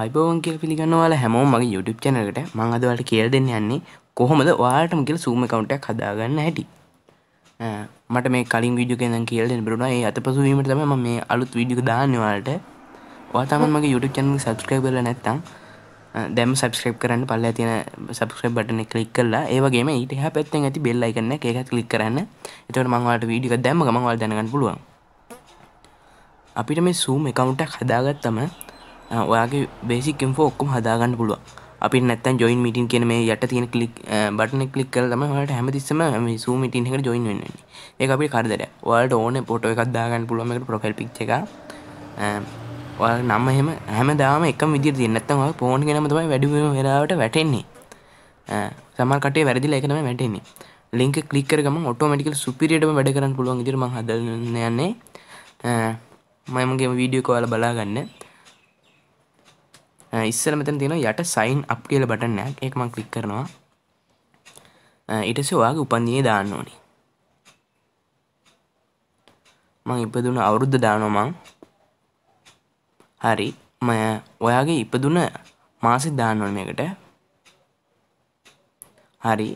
අයිබෝන් කියල් පිළිගන්නවාල හැමෝ මගේ YouTube චනකට මං අදවලට කියල් දෙන්න යන්නේ කොහොමද වාටම කියල සූම කවුන්ටක් හදාගන්න හැටි මට මේ කලින් විඩිය කෙන කියලෙන් බරුණා ඒ අත පසුවීමට තම මේ අලුත් විඩික දාන්නවාලට වාතමන් මගේ YouTube චන සබස්ක්‍රයිබල නැත්තං දැම් සබස්ක්‍රප් කරන්න පල්ල තියෙන සබස්ක්‍රප් බටන කලික් කල්ලා ඒවගේම ඊට හ පැත්තෙන් ඇති බෙල්ලයි කන්න එකත් කලික් කරන්න එතවට මංවාට විඩික දැම මවල් දැනගන්න පුළුවන් අපිට මේ සූම් එකකවුන්ටක් හදාගත්තම ඔයාගේ බේසික් ෙම්ෝ ඔක්කොම හදාගන්න පුළුව අපි නැත්තන් ජොයින් මිටින් කියන මේ යට තියෙන කලික් බටන කලික් කල තම හට හැමතිස්සම සූ මිටින් එකට ජොයින් වෙන්නේ ඒ අපි කරදර ඔයාලට ඕන පොට එකක් දාගන්න පුළුවමට ප්‍රොෆෙල් පික් එක නම්ම එහෙම හැම දාම එක විදි දෙන්නත්තම පෝන් ගෙනම තමයි වැඩිම වෙලාවට වැටෙන්නේ සමකටේ වැරදිල එකනම වැටෙන්නේ ලින්ක කලිකරම ඔටෝමටිකල් සුපිරියටම වැඩ කරන්න පුළුවන් ඉදිරම හදන්න යන්නේ මයමගේ වීඩියෝ කෝල බලාගන්න ඉස්සල මෙතන තියෙන යට සයින් අප් කියල බටනයක් එකම කලික් කරනවා ඉටස ඔයාගේ උපන්දියේ දාන්න ඕනි මං ඉපදුන අවුරුද්ධ දානොමං හරි මය ඔයාගේ ඉපදුන මාසි දාන්නොන එකට හරි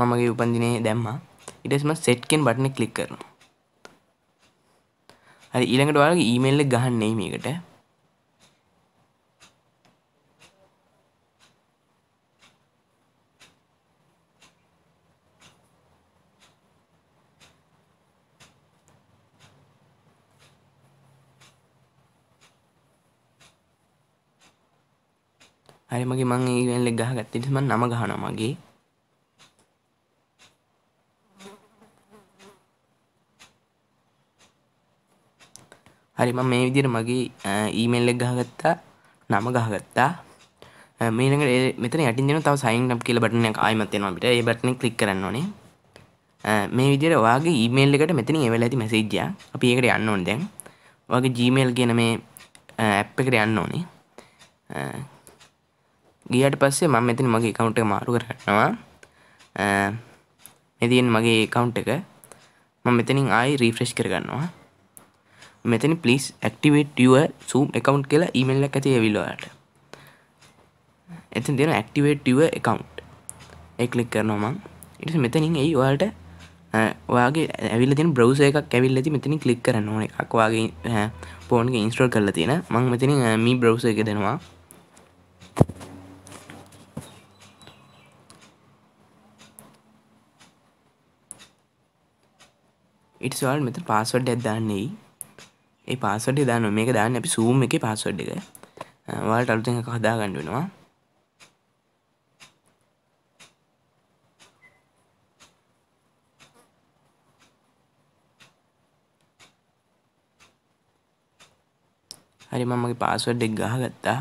මමගේ උපන්දිනේ දැම්මා ඉටස්ම සෙට්කෙන් බටන කලික් කරනවා හරි ඊළඟට ඔයාගේ ඊමේල්ල ගහන්න මේකට හරිමගේ මං ඒවැල්ල ගහ ගත්තෙටම නම ගහන මගේ හරි මම මේ විදිහට මගේ ඊමේල් එක ගහගත්තා නම ගහගත්තා මේ ඊළඟට මෙතන යටින් දෙනවා තව sign up කියලා බටන් එකක් ආයෙමත් එනවා අපිට. ඒ බටන් එක ක්ලික් කරන්න ඕනේ. මේ විදිහට ඔයාගේ ඊමේල් එකට මෙතනින් එවලා ඇති මැසේජ් එක. අපි ඒකට යන්න ඕනේ දැන්. ඔයාගේ Gmail කියන මේ ඇප් එකට යන්න ඕනේ. ගියට පස්සේ මම මෙතින් මගේ කවුන්ට මාරු කරනවා මෙතින් මගේ කවුන්් එක මම මෙතනින් ආයි රීෆ්‍රෙෂ් කරගන්නවා මෙතනි පලිස් ඇක්ටිවේට සූම් එකකවන්් කියලා ඊමල්ල ඇති ඇවිලවාට එතන් දෙන ඇක්ටිවේටව එකකවන්් එකලික් කරනොමං ඉට මෙතනින් ඒ වාට ඔයාගේ ඇවිල තින බ්‍රවස එකක් ඇවිල් ඇති මෙතනි කලික් කරන්න ඕන එකක්වාගේ පෝන්ගේ ඉන්ස්ට්‍රල් කරලා තියෙන මං මෙතනි මී බ්‍රවස එක දෙනවා ඉටස්වල් මෙත පස්සවඩ් ඇදදාන්නේ ඒ පස්සට දාන මේක දාන්න අපි සූම් එක පස්සවඩ් එක වල්ට අලුත කහදා ගඩුවෙනවා හරි මමගේ පාසුවඩ් එක් ගහ ගත්තා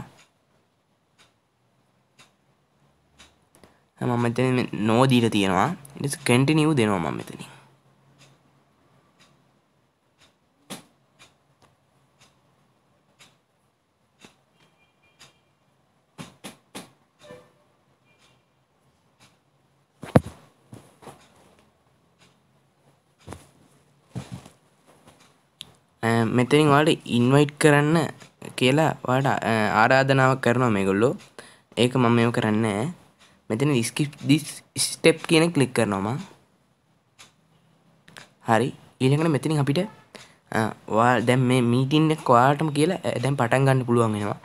මම මෙතන නෝදීට තියෙනවා ඉ කැටිනිව් දෙනවා මම මෙතනින් මෙතනින් වාට ඉන්වයිට් කරන්න කියලා වාට ආරාධනාවක් කරනවා මේගොල්ලෝ ඒක මම මෙම කරන්න මෙතන ස්කිප් ස්ටෙප් කියන කලික් කරනවා හරි ඊළඟට මෙතනින් අපිට වාල් දැම් මේ මීටින් කවාටම කියලා දැම් පටන් ගන්න පුළුවන් වෙනවා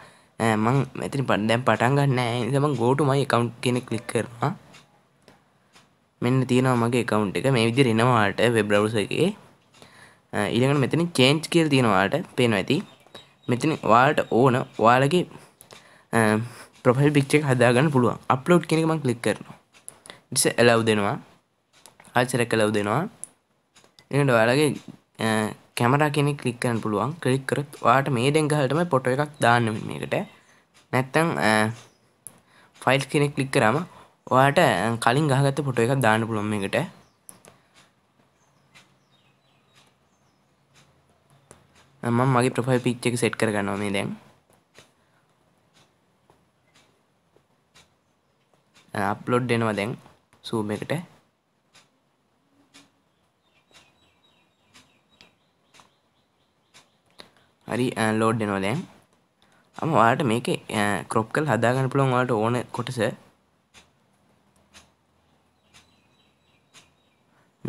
මං මෙතන දැම් පටන් ගන්න ම ගෝටු මයි එකකවන්් කෙනෙ කලික් කරවා මෙන්න තියෙනවා මගේ එකකවන්් එක මේ විදි රෙනවාට වෙබ්‍රවස එකගේ ඉළඟට මෙතන චේන්ච් කියල් තියෙනවාට පේන ඇති මෙතන වාට ඕන වාලගේ ප්‍රොෆල් පික්චෙක් හදාගන්න පුළුවන් අප්ලෝඩ් කෙනෙකමක් ලික් කරනවා ස එලව් දෙනවා ආචර කලව් දෙනවා එට වාලගේ කැමරා කෙනෙ කලික්කන්න පුළුවන් කලික් කරත් වාට මේ ඩැංගහටම පොට එකක් දාන්න මේකට නැත්තං ෆයිල් කෙනෙක් ලික් කරම වාට කලින් ගහගත පොට එකක් දාන්න පුළුවන් එකට මම මගේ ප්‍රොෆයිල් පිච් එක සෙට් කරගන්නවා මේ දැන් අප්ලෝඩ් දෙනවා දැන් සූම් එකට හරි ලෝඩ් දෙනවා දැන් අම ඔයාලට මේකේ ක්‍රොප් කරලා හදාගන්න පුළුවන් ඔයාලට ඕන කොටස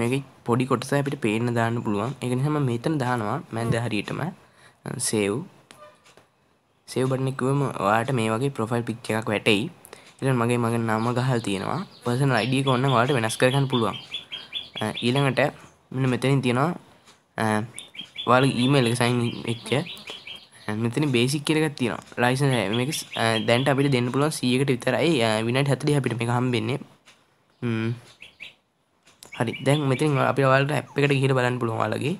මේක පොඩි කොටස අපිට පේන්න දාන්න පුළුවන් එකනිහම මෙතන දානවා මැද හරියටම සේව් සේව්බටනෙක්වම වාට මේ වගේ ප්‍රොෆයිල් පික්්ච එකක් වැටයි ඉලන් මගේ මගේ නම ගහල් තියෙනවා පසන අයිඩිය කොන්න වාට වෙනස් කරගන්න පුළුවන් ඊළඟට මෙන මෙතනින් තියෙනවා වාල ඊමල් එක සයින් එච්ච මෙතන බේසික් කරගත් තියෙනවා ලයිසන් මේක දැන්ට අපිට දෙන්න පුළුවන් සියකට විතරයි විනට හැතලි අපිට මේ හම්බෙන්නේ හරි දැන් මෙතින් අපි ඔයාලට ඇප් එකට ගිහිල්ලා බලන්න පුළුවන් ඔයාලගේ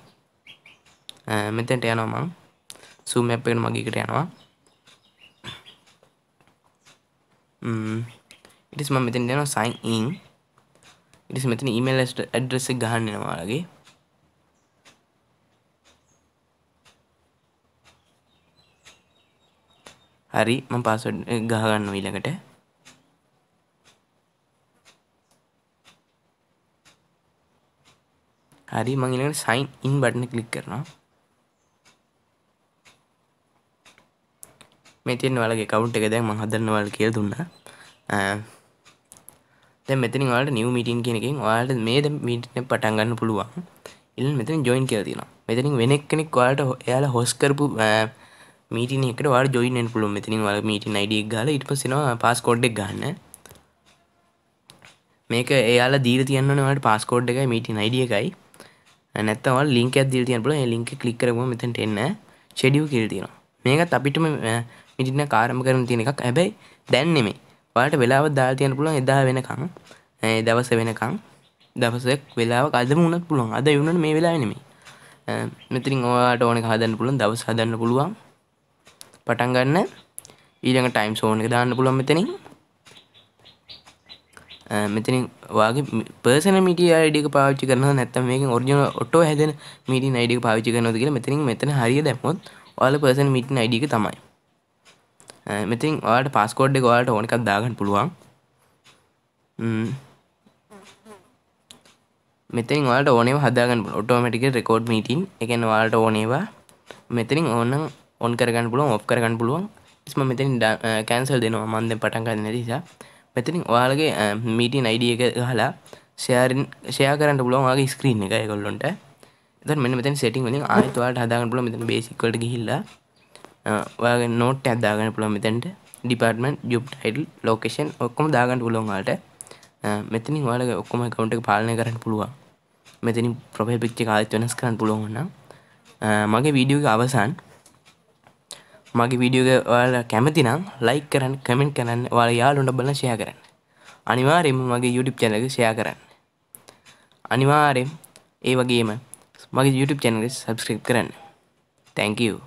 මෙතෙන්ට යනවා මම zoom app එකට මගේ එකට යනවා ම්ම් ඊට පස්සේ මම මෙතෙන්ට යනවා sign in ඊට පස්සේ මෙතන email address එක ගහන්න යනවා ඔයාලගේ හරි මම පාස්වර්ඩ් ගහ ගන්නවා ඊළඟට හරි මං ඊළඟට sign in button click කරනවා මේ තියෙන ඔයාලගේ account එක දැන් මං හදන්න ඔයාලට කියලා දුන්නා දැන් මෙතනින් ඔයාලට new meeting කියන එකෙන් ඔයාලට මේ meeting එක පටන් ගන්න පුළුවන් ඊළඟ මෙතන join කියලා තියෙනවා මෙතනින් වෙන එක්කෙනෙක් ඔයාලට එයාලා host කරපු මීටින් එකට ඔයාලට join වෙන්න පුළුවන් මෙතනින් ඔයාලා meeting ID එක ගහලා ඊට පස්සේ එනවා passcode එක ගන්න මේක එයාලා දීලා තියන්න ඕනේ ඔයාලට පාස්කෝඩ් එකයි මීටින් අයිඩිය එකයි නැත්තවල් ලින්ක ඇදදිල් තියන බල ලින්ක කලික් කරම මෙතට එන්න ෂෙඩියු කියල් තියෙනවා මේකත් අපිටම මිටින කාරම කරන තියෙන එකක් ඇබැයි දැන්නෙමේ වාට වෙලාව දාල් තියන පුළන් එදා වෙනකං දවස වෙනකං දවසක් වෙලා අද මුණත් පුළුවන් අද යුුණට මේ වෙලා නෙමේ මෙතිරින් ඕවාට ඕන හදන්න පුළන් දවස් හදන්න පුළුවන් පටන් ගන්න ඊළඟ ටයිම් සෝන එක දාන්න පුළුවන් මෙතනින් මෙතනින් වගේ පර්සන මිටිය අඩික පාච්චි කරන නැත්තම් මේක ඔරිජන ඔටෝ හැදන මිටි අයිඩික පාච්චි කරනොද කියලා මෙතනින් මෙතන හරිය දැක්මොත් ඔයාල පර්සන මිටි අයිඩික තමයි මෙතින් ඔයාට පස්කෝඩ් එක ඔයාලට ඕන එකක් දාගන්න පුළුවන් මෙතනින් ඔයාලට ඕනේ හදාගන්න ඔටෝමටික රෙකෝඩ් මීටින් එකන වාලට ඕනේවා මෙතනින් ඕන්න ඔන් කරගන්න පුළුවන් ඔප් කරගන්න පුළුවන් ඉස්ම මෙතනින් කෑන්සල් දෙනවා මන්ද පටන්ගන්න නිසා මෙතිනින් ඔයාලගේ මීටි නයිඩිය එක හලා ෂයාරෙන් ෂයා කරන්න පුළුවන්ගේ ස්ක්‍රීන් එක එකොල්ලොන්ට එත මෙ මෙත සිටි වලින් ආතවාට හදාගන්න පුළ මෙතන බේසිකොට ගහිල්ලා ඔයාගේ නෝට් ඇදාගන්න පුළුවන් මෙතැන්ට ඩිපර්ටමෙන්ට් ජුප් ටයිල් ලෝකේෂන් ඔක්කොම දාගන්න පුළුවන්වාට මෙතනින් ඔයාලගේ ඔක්කොම කවුන්ට එක පාලනය කරන්න පුළුවන් මෙතනි ප්‍රොෆයිල් පිච්චි කාලත් වෙනස් කරන්න පුළුවන් නම් මගේ වීඩියෝ එක අවසන් මගේ විඩියෝග ඔයාල කැමතිනම් ලයි කරන්න කමෙන්ට් කරන්න වාල යාලුන්ට බල ෂය කරන්න අනිවාරෙම මගේ YouTube චැනක ෂයා කරන්න අනිවාරෙන් ඒ වගේම මගේ YouTube චැනක සබස්ක්‍රප් කරන්න තැංකූ